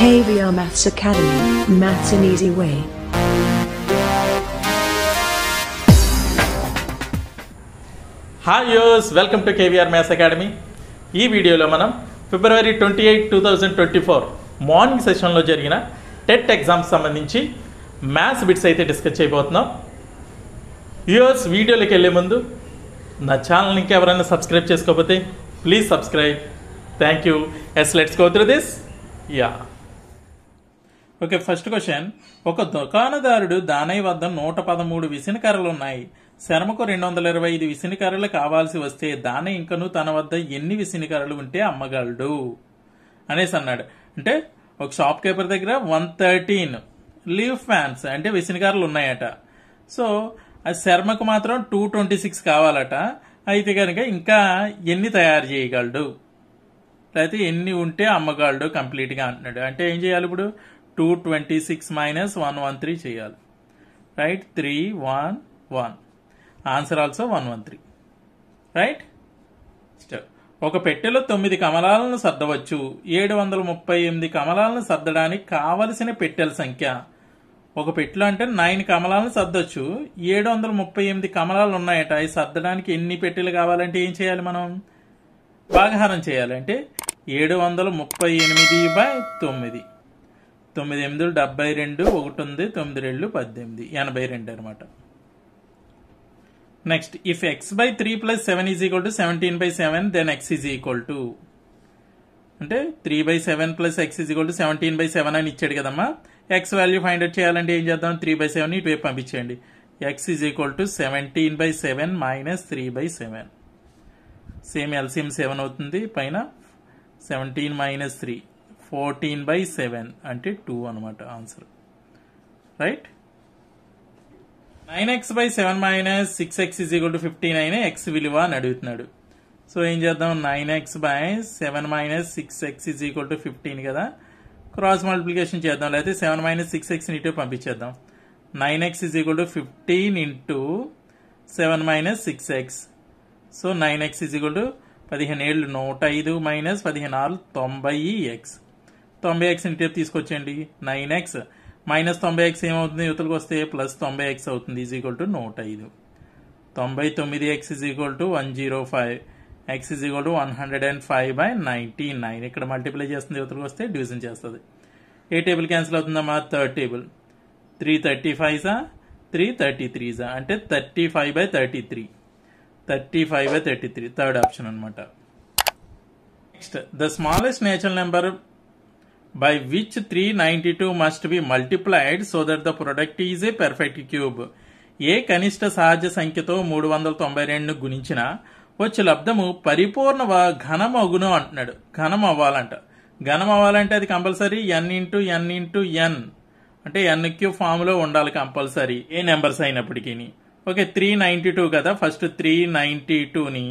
KVR Maths Academy, Maths an Easy Way. Hi యోస్ welcome to KVR maths academy ఈ వీడియోలో మనం February twenty eight two thousand twenty four morning సెషన్లో జరిగిన TET exams సంబంధించి maths bits అయితే discuss చేయబోతున్నాం యూఎస్ వీడియోలోకి వెళ్ళే ముందు నా ఛానల్ ఇంకా ఎవరైనా సబ్స్క్రైబ్ చేసుకోకపోతే please subscribe thank you yes let's go through this yeah okay first question ఒక దుకాణదారుడు దానయ్య వద్ద నూట పదమూడు కర్రలు ఉన్నాయి శర్మకు రెండు వందల ఇరవై ఐదు కర్రలు కావాల్సి వస్తే దాన ఇంకను తన వద్ద ఎన్ని కర్రలు ఉంటే అమ్మగలడు అనేసి అన్నాడు అంటే ఒక షాప్ కీపర్ దగ్గర వన్ థర్టీన్ లీవ్ ఫ్యాన్స్ అంటే కర్రలు ఉన్నాయట సో అది శర్మకు మాత్రం టూ ట్వంటీ సిక్స్ కావాలట అయితే కనుక ఇంకా ఎన్ని తయారు చేయగలడు అయితే ఎన్ని ఉంటే అమ్మగలడు కంప్లీట్గా అంటున్నాడు అంటే ఏం చేయాలి ఇప్పుడు two twenty six minus one one three చేయాలి right three one one answer also one one three right ఒక పెట్టెలో తొమ్మిది కమలాలను సర్దవచ్చు ఏడు వందల ముప్పై ఎనిమిది కమలాలను సర్దడానికి కావలసిన పెట్టెల సంఖ్య ఒక పెట్టెలో అంటే నైన్ కమలాలను సర్దొచ్చు ఏడు వందల ముప్పై ఎనిమిది కమలాలు ఉన్నాయట అవి సర్దడానికి ఎన్ని పెట్టెలు కావాలంటే ఏం చేయాలి మనం భాగహారం చేయాలంటే ఏడు వందల ముప్పై ఎనిమిది బై తొమ్మిది తొమ్మిది ఎనిమిది డెబ్బై రెండు ఒకటి ఉంది తొమ్మిది రెండు పద్దెనిమిది ఎనభై రెండు అనమాట next if X by three plus seven is equal to seventeen by seven then X is equal to అంటే three by seven plus X is equal to seventeen by seven అని ఇచ్చాడు కదమ్మా ఎక్స్ వాల్యూ ఫైండ్ అవుట్ చేయాలంటే ఏం చేద్దాం three by seven ఇటువైపు పంపించేయండి X is equal to seventeen by seven minus three by seven same LCM seven అవుతుంది పైన seventeen minus three fourteen by seven అంటే టూ అనమాట answer right nine X by seven minus six X is equal to fifty nine X విలువ అని అడుగుతున్నాడు so ఏం చేద్దాం nine X by seven minus six X is equal to fifteen కదా cross multiplication చేద్దాం లేకపోతే సెవెన్ మైనస్ సిక్స్ ఎక్స్ ఇటు పంపించేద్దాం nine X is equal to fifteen into seven minus six X so nine X is equal to పదిహేను ఏళ్ళు నూట ఐదు minus పదిహేను ఆరు తొంభై ఎక్స్ తొంభై ఎక్స్ ఇంటికి తీసుకొచ్చేయండి నైన్ ఎక్స్ మైనస్ తొంభై ఎక్స్ ఏమవుతుంది యువతలకు వస్తే ప్లస్ తొంభై ఎక్స్ అవుతుంది ఈజ్ ఈక్వల్ టు నూట ఐదు తొంభై తొమ్మిది X is equal to one zero five X is equal to one hundred and five by ninety nine ఇక్కడ మల్టిప్లై చేస్తుంది యువతలకు వస్తే డివిజన్ చేస్తుంది ఏ టేబుల్ క్యాన్సిల్ అవుతుందమ్మా థర్డ్ టేబుల్ త్రీ థర్టీ ఫైవ్సా త్రీ థర్టీ త్రీసా అంటే thirty five by thirty three thirty five by thirty three third option అనమాట next the smallest natural number by which 392 must be multiplied so that the product is a perfect cube. ఏ కనిష్ట సహజ సంఖ్యతో మూడు వందల తొంభై రెండును గుణించిన వచ్చే లబ్ధము పరిపూర్ణ ఘనమగును అంటున్నాడు ఘనం అవ్వాలంట ఘనం అవ్వాలంటే అది compulsory N into N into N అంటే ఎన్ క్యూ ఫామ్లో ఉండాలి కంపల్సరీ ఏ నెంబర్స్ అయినప్పటికీ ఓకే త్రీ నైంటీ టూ కదా ఫస్ట్ త్రీ నైంటీ టూని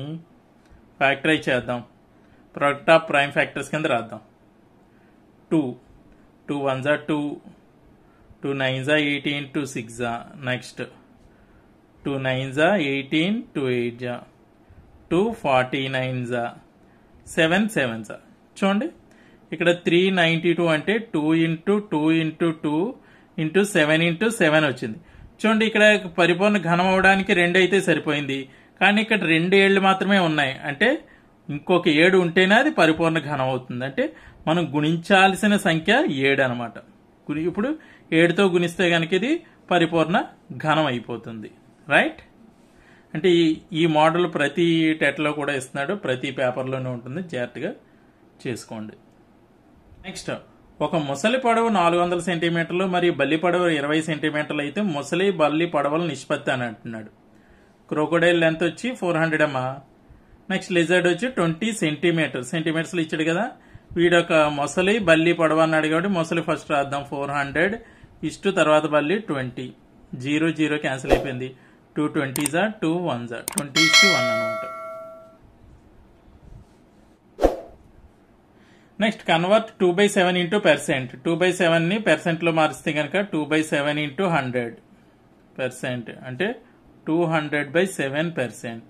ఫ్యాక్టరైజ్ చేద్దాం ప్రొడక్ట్ ఆఫ్ ప్రైమ్ ఫ్యాక్టర్స్ కింద రాద్దాం టూ టూ వన్ జా two two nines are eighteen two six are next two nines are eighteen two eight are. Two forty nines are. Seven sevens are. చూడండి ఇక్కడ three ninety two అంటే two into two into two into seven into seven వచ్చింది చూడండి ఇక్కడ పరిపూర్ణ ఘనం అవడానికి రెండు అయితే సరిపోయింది కానీ ఇక్కడ రెండు ఏళ్ళు మాత్రమే ఉన్నాయి అంటే ఇంకొక ఏడు ఉంటేనే అది పరిపూర్ణ ఘనం అవుతుంది అంటే మనం గుణించాల్సిన సంఖ్య ఏడు అనమాట ఇప్పుడు ఏడుతో గుణిస్తే కనుక ఇది పరిపూర్ణ ఘనం అయిపోతుంది రైట్ అంటే ఈ ఈ మోడల్ ప్రతి టెట్లో కూడా ఇస్తున్నాడు ప్రతి పేపర్లోనే ఉంటుంది జాగ్రత్తగా చేసుకోండి నెక్స్ట్ ఒక ముసలి పడవ నాలుగు వందల సెంటీమీటర్లు మరియు బల్లి పడవ ఇరవై సెంటీమీటర్లు అయితే ముసలి బల్లి పడవల నిష్పత్తి అని అంటున్నాడు క్రోకోడైల్ లెంత్ వచ్చి ఫోర్ హండ్రెడ్ అమ్మా నెక్స్ట్ లిజర్డ్ వచ్చి ట్వంటీ సెంటీమీటర్ సెంటీమీటర్స్లో ఇచ్చాడు కదా వీడొక మొసలి బల్లి పొడవ అన్నాడు కాబట్టి మొసలి ఫస్ట్ రాద్దాం ఫోర్ హండ్రెడ్ ఇష్టు తర్వాత బల్లి ట్వంటీ జీరో జీరో క్యాన్సిల్ అయిపోయింది టూ ట్వంటీ జా టూ వన్ జా ట్వంటీ టూ వన్ అనమాట next convert two by seven into percent two by సెవెన్ని పెర్సెంట్లో మారిస్తే కనుక two by seven into hundred percent అంటే two hundred by seven percent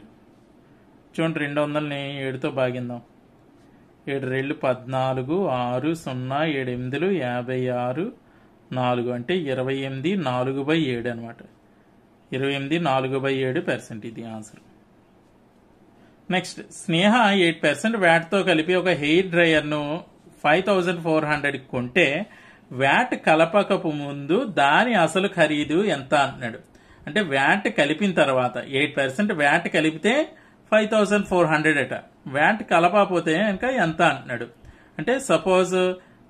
చూడండి రెండు వందలని ఏడుతో భాగిందాం ఏడు రెండు పద్నాలుగు ఆరు సున్నా ఏడు ఎనిమిదిలు యాభై ఆరు నాలుగు అంటే ఇరవై ఎనిమిది నాలుగు బై ఏడు అనమాట ఇరవై ఎనిమిది నాలుగు బై ఏడు పర్సెంట్ ఇది answer next Sneha eight percent వ్యాట్తో కలిపి ఒక హెయిర్ డ్రైయర్ను ఫైవ్ థౌజండ్ ఫోర్ హండ్రెడ్ కొంటే వ్యాట్ కలపకపు ముందు దాని అసలు ఖరీదు ఎంత అంటున్నాడు అంటే వ్యాట్ కలిపిన తర్వాత ఎయిట్ పర్సెంట్ వ్యాట్ కలిపితే ఫైవ్ థౌజండ్ ఫోర్ హండ్రెడ్ అట వ్యాంట్ కలపకపోతే ఇంకా ఎంత అంటున్నాడు అంటే సపోజ్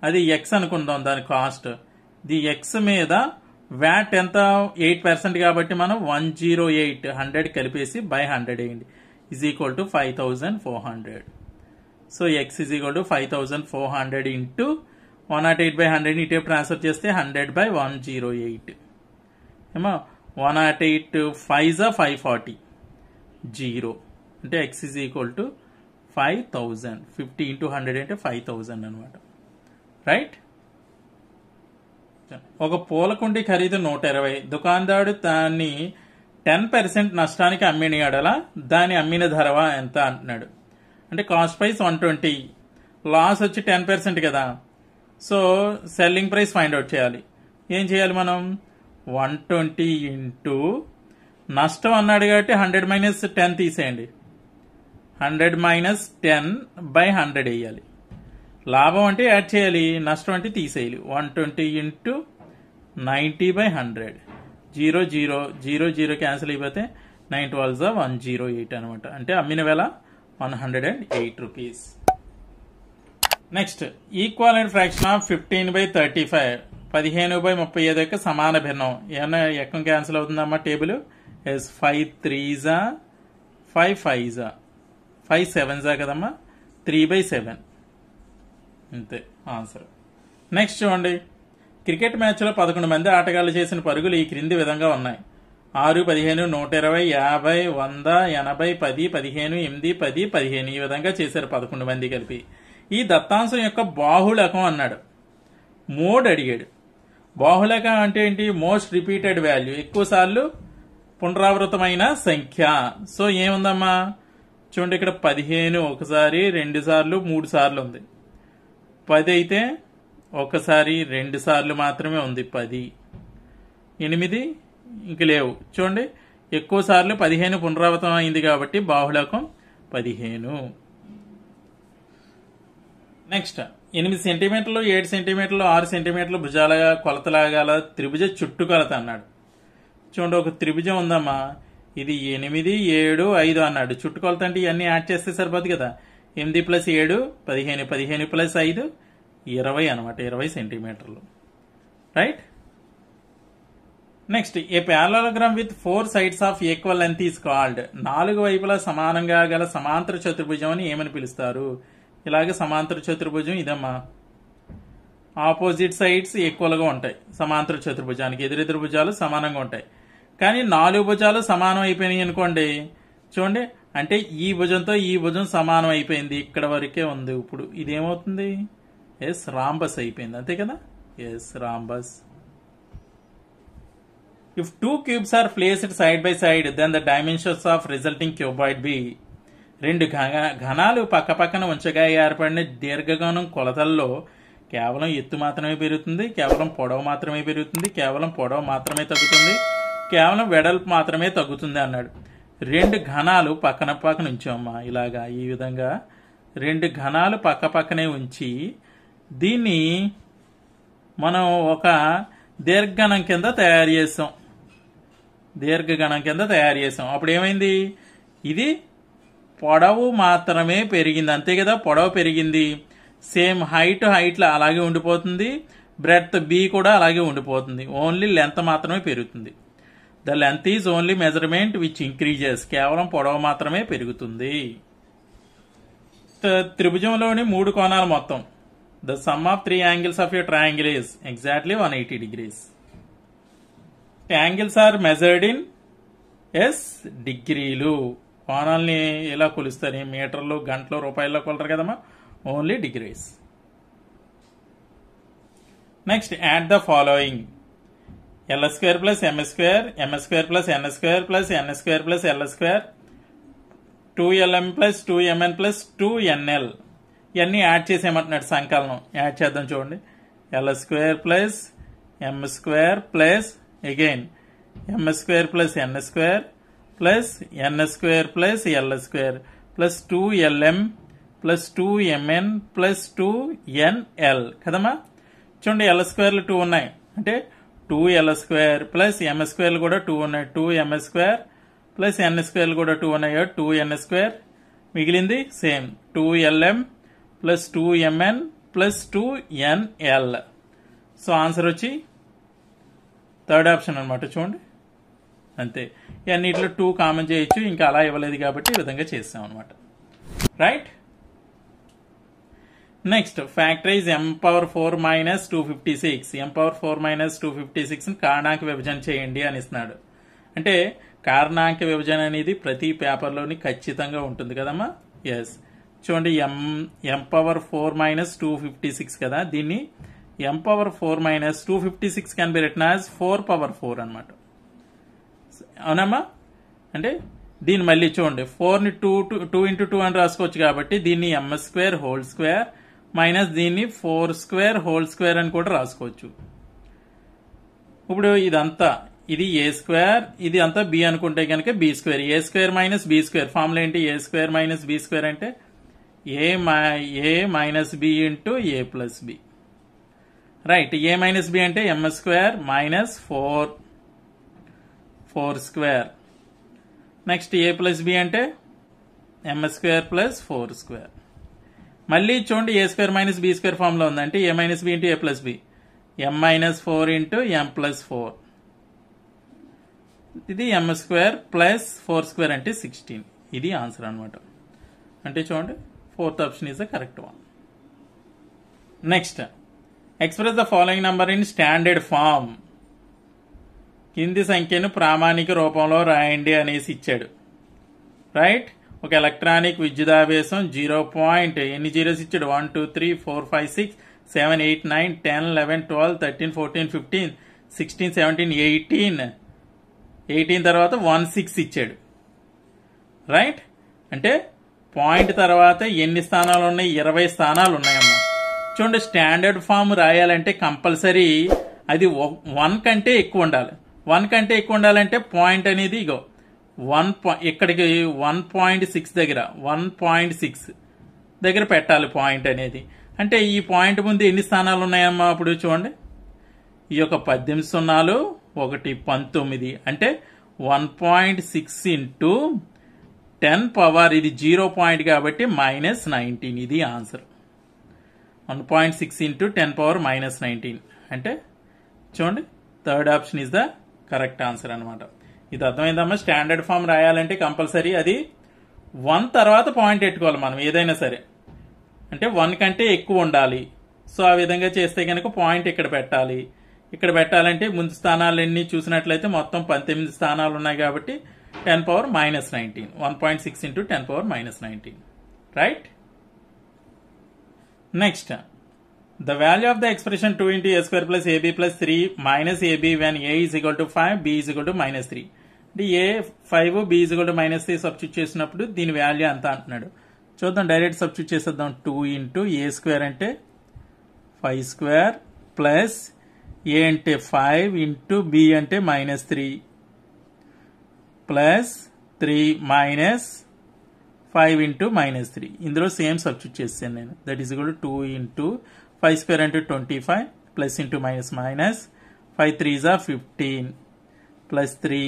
అది ఎక్స్ అనుకుందాం దాని కాస్ట్ ది ఎక్స్ మీద వ్యాట్ ఎంత ఎయిట్ పర్సెంట్ కాబట్టి మనం వన్ జీరో ఎయిట్ హండ్రెడ్ కలిపేసి బై హండ్రెడ్ వేయండి is equal to five thousand four hundred so X is equal to five thousand four hundred into one not eight by hundred ఇటే transfer చేస్తే hundred by one zero eight ఏమో one not eight five జా five forty zero అంటే X is equal to five thousand fifty into hundred అంటే five thousand అనమాట right ఒక పూలకుండి ఖరీదు నూట ఇరవై దుకాణదారుడు దాన్ని టెన్ పర్సెంట్ నష్టానికి అమ్మిన దాన్ని అమ్మిన ధర ఎంత అంటున్నాడు అంటే cost price one twenty loss వచ్చి టెన్ పర్సెంట్ కదా so selling price find out చేయాలి ఏం చేయాలి మనం వన్ ట్వంటీ ఇంటూ నష్టం అన్నాడు కాబట్టి హండ్రెడ్ మైనస్ టెన్ తీసేయండి hundred minus ten by hundred వేయాలి లాభం అంటే యాడ్ చేయాలి నష్టం అంటే తీసేయాలి one twenty into ninety by hundred zero zero zero zero cancel అయిపోతే నైన్ ట్వెల్వ్ జా వన్ జీరో ఎయిట్ అనమాట అంటే అమ్మిన వేళ one hundred and eight rupees next equal and fraction of fifteen by thirty five పదిహేను బై ముప్పై ఐదు యొక్క సమాన భిన్నం ఏమన్నా ఎక్కడ క్యాన్సిల్ అవుతుందమ్మా టేబుల్ ఎస్ ఫైవ్ త్రీ జా ఫైవ్ ఫైవ్ జా ఫైవ్ సెవెన్సా కదమ్మా త్రీ బై సెవెన్ అంతే ఆన్సర్ నెక్స్ట్ చూడండి క్రికెట్ మ్యాచ్లో పదకొండు మంది ఆటగాళ్లు చేసిన పరుగులు ఈ క్రింది విధంగా ఉన్నాయి ఆరు పదిహేను నూట ఇరవై యాభై వంద ఎనభై పది పదిహేను ఎనిమిది పది పదిహేను ఈ విధంగా చేశారు పదకొండు మంది కలిపి ఈ దత్తాంశం యొక్క బాహుళకం అన్నాడు మోడ్ అడిగాడు బాహుళకం అంటే ఏంటి మోస్ట్ రిపీటెడ్ వాల్యూ ఎక్కువసార్లు పునరావృతమైన సంఖ్య సో ఏముందమ్మా చూడండి ఇక్కడ పదిహేను ఒకసారి రెండు సార్లు మూడు సార్లు ఉంది పది అయితే ఒకసారి రెండు సార్లు మాత్రమే ఉంది పది ఎనిమిది ఇంక లేవు చూడండి ఎక్కువ సార్లు పదిహేను పునరావృతం అయింది కాబట్టి బాహుళకం పదిహేను నెక్స్ట్ ఎనిమిది సెంటీమీటర్లు ఏడు సెంటీమీటర్లు ఆరు సెంటీమీటర్లు భుజాలగా కొలతలాగాల త్రిభుజ చుట్టుకొలత అన్నాడు చూడండి ఒక త్రిభుజం ఉందమ్మా ఇది ఎనిమిది ఏడు ఐదు అన్నాడు చుట్టుకొలత అంటే ఇవన్నీ యాడ్ చేస్తే సరిపోదు కదా ఎనిమిది ప్లస్ ఏడు పదిహేను పదిహేను ప్లస్ ఐదు ఇరవై అనమాట ఇరవై సెంటీమీటర్లు right next a parallelogram with four sides of equal length is called నాలుగు వైపులా సమానంగా గల సమాంతర చతుర్భుజం అని ఏమని పిలుస్తారు ఇలాగే సమాంతర చతుర్భుజం ఇదమ్మా ఆపోజిట్ సైడ్స్ ఈక్వల్గా ఉంటాయి సమాంతర చతుర్భుజానికి ఎదురెదురు భుజాలు సమానంగా ఉంటాయి కానీ నాలుగు భుజాలు సమానం అయిపోయినాయి అనుకోండి చూడండి అంటే ఈ భుజంతో ఈ భుజం సమానం అయిపోయింది ఇక్కడ వరకే ఉంది ఇప్పుడు ఇదేమవుతుంది ఎస్ రాంబస్ అయిపోయింది అంతే కదా yes rhombus if two cubes are placed side by side then the dimensions of resulting cuboid be రెండు ఘనాలు పక్క పక్కన ఉంచగా ఏర్పడిన దీర్ఘగణం కొలతల్లో కేవలం ఎత్తు మాత్రమే పెరుగుతుంది కేవలం పొడవు మాత్రమే పెరుగుతుంది కేవలం పొడవు మాత్రమే తగ్గుతుంది కేవలం వెడల్పు మాత్రమే తగ్గుతుంది అన్నాడు రెండు ఘనాలు పక్కన పక్కన ఉంచామమ్మా ఇలాగా ఈ విధంగా రెండు ఘనాలు పక్క పక్కనే ఉంచి దీన్ని మనం ఒక దీర్ఘగణం కింద తయారు చేసాం దీర్ఘగణం కింద తయారు చేసాం అప్పుడు ఏమైంది ఇది పొడవు మాత్రమే పెరిగింది అంతే కదా పొడవు పెరిగింది సేమ్ హైట్ హైట్లో అలాగే ఉండిపోతుంది బ్రెడ్త్ బి కూడా అలాగే ఉండిపోతుంది ఓన్లీ లెంత్ మాత్రమే పెరుగుతుంది the length is only measurement which increases కేవలం పొడవు మాత్రమే పెరుగుతుంది త్రిభుజంలోని మూడు కోణాలు మొత్తం the sum of three angles of your triangle is exactly one eighty degrees angles are measured in ఎస్ డిగ్రీలు కోణాలని ఎలా కొలుస్తారు మీటర్లు గంటలు రూపాయల్లో కొలరు కదమ్మా only degrees next add the following L square plus M square M square plus N square plus N square plus L square two LM plus two MN plus two NL ఇవన్నీ యాడ్ చేసేయమంటున్నాడు సంకలనం add చేద్దాం చూడండి L square plus M square plus again M square plus N square plus N square plus L square plus two LM plus two MN plus two NL కదమ్మా చూడండి ఎల్ స్క్వేర్లు two ఉన్నాయి అంటే two L square plus M స్క్వేర్లు కూడా two ఉన్నాయి two M square plus N స్క్వేర్లు కూడా టూ ఉన్నాయి టూ ఎన్ స్క్వేర్ మిగిలింది same two LM plus two MN plus two NL so answer వచ్చి థర్డ్ ఆప్షన్ అనమాట చూడండి అంతే ఇవన్నీ ఇట్లా టూ కామన్ చేయొచ్చు ఇంకా అలా ఇవ్వలేదు కాబట్టి ఈ విధంగా చేస్తాం అనమాట right next factories m power four minus two fifty six m power four minus two fifty six కారణాంక విభజన చేయండి అని ఇస్తున్నాడు అంటే కారణాంక విభజన అనేది ప్రతి పేపర్లోని ఖచ్చితంగా ఉంటుంది కదమ్మా ఎస్ చూడండి m m power four minus two fifty six కదా దీన్ని m power four minus two fifty six can be return as four power four అనమాట అవునమ్మా అంటే దీన్ని మళ్ళీ చూడండి ఫోర్ని two two two into two అని రాసుకోవచ్చు కాబట్టి దీన్ని m's square whole square minus దీన్ని ఫోర్ స్క్వేర్ హోల్ స్క్వేర్ అని కూడా రాసుకోవచ్చు ఇప్పుడు ఇదంతా ఇది ఏ స్క్వేర్ ఇది అంతా బి అనుకుంటే కనుక b square a square minus b square formula ఏంటి a square minus b square అంటే a my a minus b into a plus b right a minus b అంటే m's square minus four four square next a plus b అంటే m's square plus four square మళ్ళీ చూడండి a square minus b square ఫామ్లో ఉందంటే a minus b into a plus b m minus four into M plus four ఇది m square plus four square అంటే sixteen ఇది answer అనమాట అంటే చూడండి fourth option is the correct one next express the following number in standard form కింది సంఖ్యను ప్రామాణిక రూపంలో రాయండి అనేసి ఇచ్చాడు రైట్ ఒక ఎలక్ట్రానిక్ విద్యుదావేశం జీరో పాయింట్ ఎన్ని జీరోస్ ఇచ్చాడు one two three four five six seven eight nine ten eleven twelve thirteen fourteen fifteen sixteen seventeen eighteen eighteen తర్వాత వన్ సిక్స్ ఇచ్చాడు రైట్ అంటే పాయింట్ తర్వాత ఎన్ని స్థానాలు ఉన్నాయి ఇరవై స్థానాలు ఉన్నాయమ్మా చూడండి స్టాండర్డ్ ఫామ్ రాయాలంటే కంపల్సరీ అది వన్ కంటే ఎక్కువ ఉండాలి వన్ కంటే ఎక్కువ ఉండాలంటే పాయింట్ అనేది ఇగో వన్ ఇక్కడికి వన్ పాయింట్ సిక్స్ దగ్గర వన్ పాయింట్ సిక్స్ దగ్గర పెట్టాలి పాయింట్ అనేది అంటే ఈ పాయింట్ ముందు ఎన్ని స్థానాలు ఉన్నాయమ్మా అప్పుడు చూడండి ఈ యొక్క పద్దెనిమిది సున్నాలు ఒకటి పంతొమ్మిది అంటే one point six into ten power ఇది జీరో పాయింట్ కాబట్టి మైనస్ నైన్టీన్ ఇది answer one point six into ten power minus nineteen అంటే చూడండి third option is the correct answer అనమాట ఇది అర్థమైందమ్మా స్టాండర్డ్ ఫామ్ రాయాలంటే కంపల్సరీ అది వన్ తర్వాత పాయింట్ పెట్టుకోవాలి మనం ఏదైనా సరే అంటే వన్ కంటే ఎక్కువ ఉండాలి సో ఆ విధంగా చేస్తే కనుక పాయింట్ ఇక్కడ పెట్టాలి ఇక్కడ పెట్టాలంటే ముందు స్థానాలన్నీ చూసినట్లయితే మొత్తం పంతొమ్మిది స్థానాలు ఉన్నాయి కాబట్టి ten power minus nineteen one point six into ten power minus nineteen right next the value of the expression two into a square plus ab plus three minus ab when a is equal to five b is equal to minus three అంటే a five b కూడా minus a substitute చేసినప్పుడు దీని value అంతా అంటున్నాడు చూద్దాం direct substitute చేసేద్దాం two into a square అంటే five square plus ఏ అంటే ఫైవ్ ఇంటూ బి అంటే minus three plus three minus five into minus three ఇందులో సేమ్ సబ్స్టిట్యూట్ చేశాను నేను that is good two into five square అంటే twenty five plus into minus minus five three జా fifteen plus three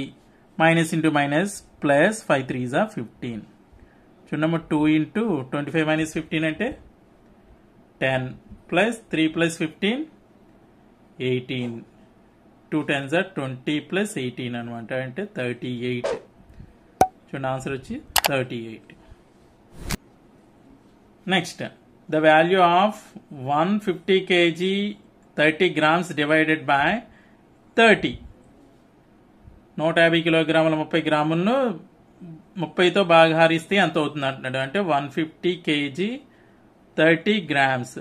minus into minus plus five three are fifteen చూడమ్మా two into twenty five minus fifteen అంటే ten plus three plus fifteen eighteen two ten or twenty plus eighteen అనమాట అంటే thirty eight చూడండి answer వచ్చి thirty eight next the value of one fifty kg thirty grams divided by thirty నూట యాభై కిలోగ్రాముల ముప్పై గ్రాములను ముప్పైతో భాగహారిస్తే ఎంత అవుతుంది అంటున్నాడు అంటే one fifty kg thirty grams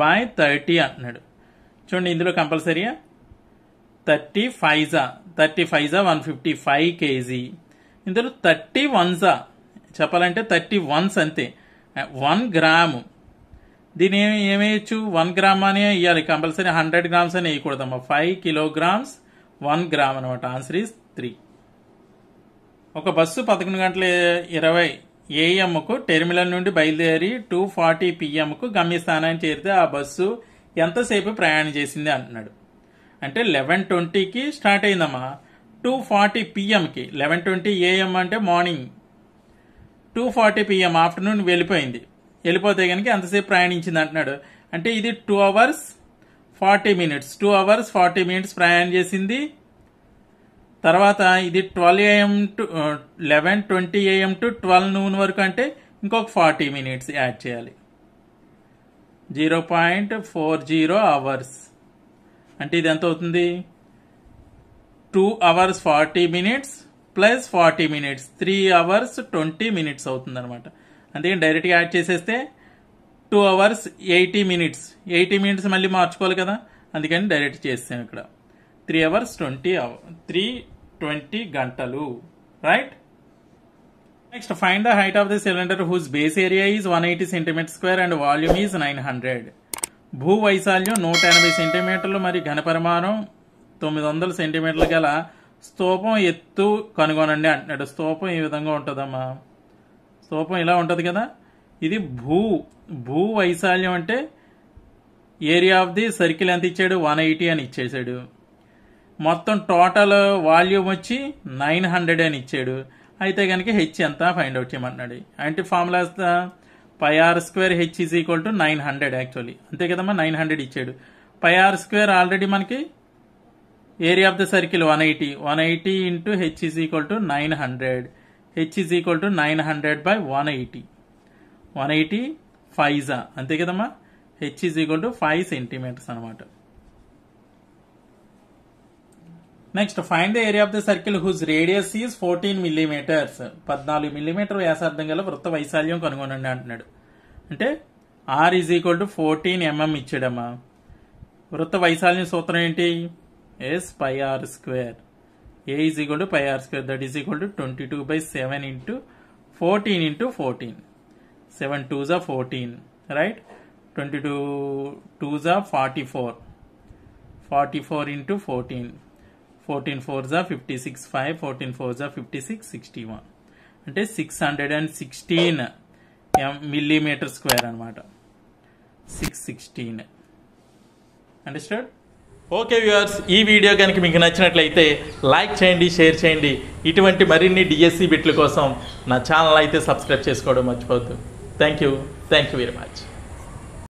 by thirty అంటున్నాడు చూడండి ఇందులో కంపల్సరీ థర్టీ ఫైజా థర్టీ ఫైజా వన్ ఫిఫ్టీ ఫైవ్ కేజీ ఇందులో థర్టీ వన్సా చెప్పాలంటే థర్టీ వన్స్ అంతే వన్ గ్రాము దీని ఏమి ఏమేయచ్చు వన్ గ్రామ్ అనే ఇవ్వాలి కంపల్సరీ హండ్రెడ్ గ్రామ్స్ అని వేయకూడదమ్మా ఫైవ్ కిలోగ్రామ్స్ వన్ గ్రామ్ అనమాట ఆన్సర్ ఈస్ త్రీ ఒక బస్సు పదకొండు గంటల ఇరవై ఏఎంకు టెర్మినల్ నుండి బయలుదేరి టూ ఫార్టీ పిఎంకు గమ్యస్థానానికి చేరితే ఆ బస్సు ఎంతసేపు ప్రయాణం చేసింది అంటున్నాడు అంటే లెవెన్ ట్వంటీకి స్టార్ట్ అయిందమ్మా టూ ఫార్టీ పిఎంకి లెవెన్ ట్వంటీ ఏఎం అంటే morning two forty PM afternoon వెళ్ళిపోయింది వెళ్ళిపోతే కనుక ఎంతసేపు ప్రయాణించింది అంటున్నాడు అంటే ఇది two hours forty minutes two hours forty minutes ప్రయాణం చేసింది తర్వాత ఇది twelve AM to eleven twenty AM to twelve noon వరకు అంటే ఇంకొక ఫార్టీ మినిట్స్ యాడ్ చేయాలి zero point four zero hours అంటే ఇది ఎంత అవుతుంది two hours forty minutes plus forty minutes three hours twenty minutes అవుతుందన్నమాట అందుకని డైరెక్ట్గా యాడ్ చేసేస్తే two hours eighty minutes eighty minutes మళ్ళీ మార్చుకోవాలి కదా అందుకని డైరెక్ట్ చేస్తాను ఇక్కడ three hours twenty three twenty గంటలు right next find the height of the cylinder whose base area is one eighty centimetre square and volume is nine hundred భూ వైశాల్యం నూట ఎనభై సెంటీమీటర్లు మరియు ఘనపరిమాణం తొమ్మిది వందల సెంటీమీటర్లు గల స్తూపం ఎత్తు కనుగొనండి అంటున్నాడు స్తూపం ఈ విధంగా ఉంటుందమ్మా స్తూపం ఇలా ఉంటుంది కదా ఇది భూ భూ వైశాల్యం అంటే ఏరియా ఆఫ్ ది సర్కిల్ ఎంత ఇచ్చాడు వన్ ఎయిటీ అని ఇచ్చేసాడు మొత్తం టోటల్ వాల్యూమ్ వచ్చి నైన్ హండ్రెడ్ అని ఇచ్చాడు అయితే కనుక హెచ్ ఎంత ఫైండ్ అవుట్ చేయమంటున్నాడు అంటే formulas pi r square h is equal to nine hundred actually అంతే కదమ్మా నైన్ హండ్రెడ్ ఇచ్చాడు పై ఆర్ స్క్వేర్ ఆల్రెడీ మనకి area of the circle one eighty one eighty into h is equal to nine hundred h is equal to nine hundred by one eighty one eighty ఫైజా అంతే కదమ్మా h is equal to five centimetres అనమాట next find the area of the circle whose radius is fourteen millimetres పద్నాలుగు మిల్లీమీటర్ వ్యాసార్థం గల వృత్త వైశాల్యం కనుగొనండి అంటున్నాడు అంటే r is equal to fourteen mm ఇచ్చాడమ్మా వృత్త వైశాల్యం సూత్రం ఏంటి yes pi r square a is equal to pi r square that is equal to twenty two by seven into fourteen into fourteen seven two జా fourteen right twenty two two జా forty four forty four into fourteen fourteen four జా fifty six five fourteen four జా fifty six sixty one అంటే six hundred and sixteen millimetre square అనమాట six sixteen understand okay viewers ఈ video కనుక మీకు నచ్చినట్లయితే like చేయండి షేర్ చేయండి ఇటువంటి మరిన్ని డిఎస్సి బిట్ల కోసం నా ఛానల్ అయితే సబ్స్క్రైబ్ చేసుకోవడం మర్చిపోద్దు thank you thank you very much